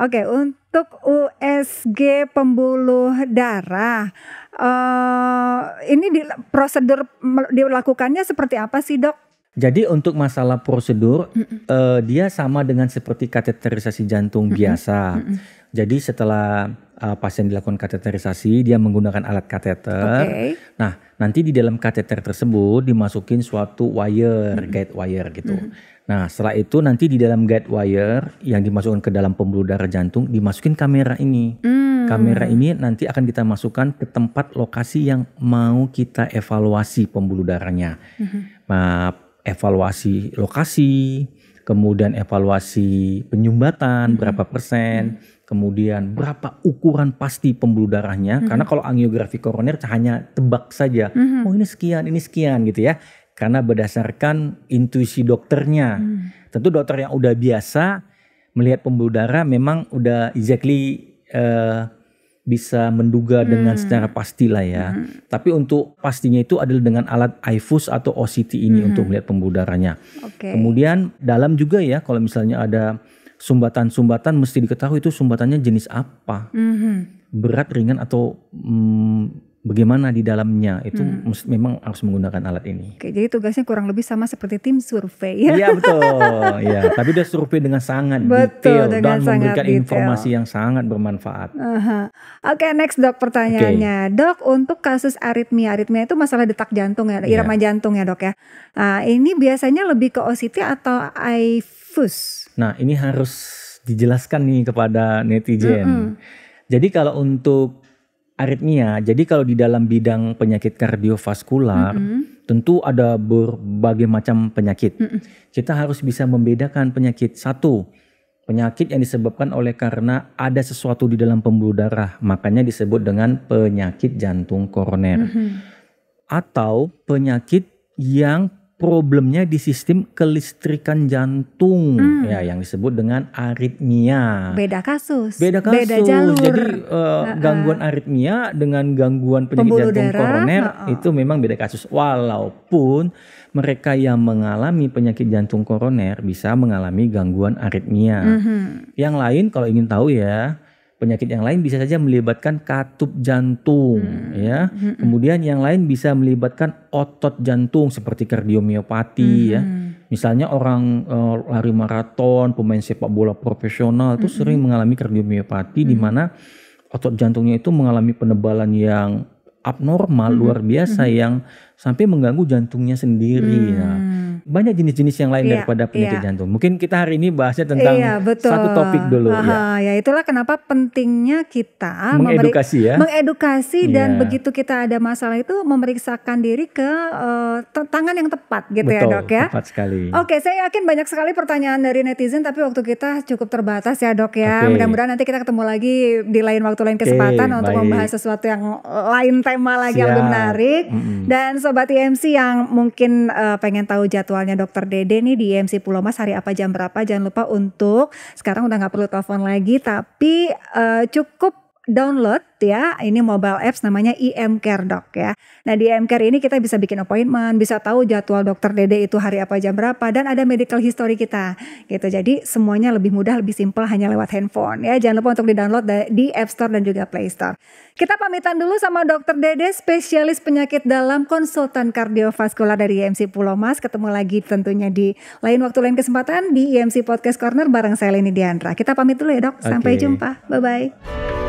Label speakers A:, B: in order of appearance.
A: Oke, untuk USG pembuluh darah uh, ini di, prosedur dilakukannya seperti apa sih, Dok?
B: Jadi untuk masalah prosedur mm Uh, dia sama dengan seperti kateterisasi jantung biasa. Jadi setelah uh, pasien dilakukan kateterisasi, dia menggunakan alat kateter. Okay. Nah, nanti di dalam kateter tersebut dimasukin suatu wire, mm guide wire gitu. Nah, setelah itu nanti di dalam guide wire yang dimasukkan ke dalam pembuluh darah jantung dimasukin kamera ini. Hmm. Kamera ini nanti akan kita masukkan ke tempat lokasi yang mau kita evaluasi pembuluh darahnya. Hmm. Nah, evaluasi lokasi, kemudian evaluasi penyumbatan hmm. berapa persen, hmm. kemudian berapa ukuran pasti pembuluh darahnya. Hmm. Karena mm-hmm. kalau angiografi koroner hanya tebak saja, hmm. oh ini sekian, ini sekian gitu ya karena berdasarkan intuisi dokternya. Hmm. Tentu dokter yang udah biasa melihat pembuluh darah memang udah exactly uh, bisa menduga hmm. dengan secara pasti lah ya. Hmm. Tapi untuk pastinya itu adalah dengan alat IFUS atau OCT ini hmm. untuk melihat pembuluh darahnya. Okay. Kemudian dalam juga ya kalau misalnya ada sumbatan-sumbatan mesti diketahui itu sumbatannya jenis apa.
A: Hmm.
B: Berat, ringan atau hmm, bagaimana di dalamnya itu hmm. memang harus menggunakan alat ini.
A: Oke, jadi tugasnya kurang lebih sama seperti tim survei ya. Iya betul. Iya,
B: tapi dia survei dengan sangat betul, detail dengan dan sangat memberikan detail. informasi yang sangat bermanfaat.
A: Uh-huh. Oke, okay, next dok pertanyaannya. Okay. Dok, untuk kasus aritmia, aritmia itu masalah detak jantung ya, iya. irama jantung ya, Dok ya. Nah, ini biasanya lebih ke OCT atau IFUS?
B: Nah, ini harus dijelaskan nih kepada netizen. Mm-hmm. Jadi kalau untuk aritmia. Jadi kalau di dalam bidang penyakit kardiovaskular, mm -hmm. tentu ada berbagai macam penyakit. Mm -hmm. Kita harus bisa membedakan penyakit satu penyakit yang disebabkan oleh karena ada sesuatu di dalam pembuluh darah, makanya disebut dengan penyakit jantung koroner mm -hmm. atau penyakit yang problemnya di sistem kelistrikan jantung hmm. ya yang disebut dengan aritmia.
A: Beda kasus. Beda kasus. Beda jalur. Jadi
B: uh, uh, uh. gangguan aritmia dengan gangguan penyakit jantung darah, koroner uh, itu memang beda kasus. Walaupun mereka yang mengalami penyakit jantung koroner bisa mengalami gangguan aritmia. Mm -hmm. Yang lain kalau ingin tahu ya Penyakit yang lain bisa saja melibatkan katup jantung, hmm. ya. Hmm. Kemudian yang lain bisa melibatkan otot jantung seperti kardiomiopati, hmm. ya. Misalnya orang uh, lari maraton, pemain sepak bola profesional itu hmm. sering mengalami kardiomiopati, hmm. di mana otot jantungnya itu mengalami penebalan yang abnormal, hmm. luar biasa, hmm. yang sampai mengganggu jantungnya sendiri. Ya. Hmm. Nah, Hmm. Banyak jenis-jenis yang lain yeah, daripada penyakit yeah. jantung. Mungkin kita hari ini bahasnya tentang yeah, betul. satu topik dulu. Uh,
A: ya. ya itulah kenapa pentingnya kita mengedukasi ya, mengedukasi yeah. dan begitu kita ada masalah itu memeriksakan diri ke uh, tangan yang tepat gitu ya, betul, ya dok ya. Tepat sekali. Oke, saya yakin banyak sekali pertanyaan dari netizen tapi waktu kita cukup terbatas ya dok ya. Okay. Mudah-mudahan nanti kita ketemu lagi di lain waktu lain kesempatan okay, untuk baik. membahas sesuatu yang lain tema lagi Siap. yang menarik. Mm -hmm. Dan sobat IMC yang mungkin uh, pengen tahu jadwal jadwalnya dokter Dede nih di e MC Pulau Mas hari apa jam berapa. Jangan lupa untuk sekarang udah nggak perlu telepon lagi tapi uh, cukup download ya ini mobile apps namanya IM e Care Doc ya. Nah di IM e Care ini kita bisa bikin appointment, bisa tahu jadwal dokter Dede itu hari apa jam berapa dan ada medical history kita gitu. Jadi semuanya lebih mudah, lebih simpel hanya lewat handphone ya. Jangan lupa untuk di-download di App Store dan juga Play Store. Kita pamitan dulu sama dokter Dede spesialis penyakit dalam konsultan kardiovaskular dari IMC e Pulau Mas. Ketemu lagi tentunya di lain waktu lain kesempatan di IMC Podcast Corner bareng saya Leni Diandra. Kita pamit dulu ya, Dok. Sampai jumpa. Bye bye.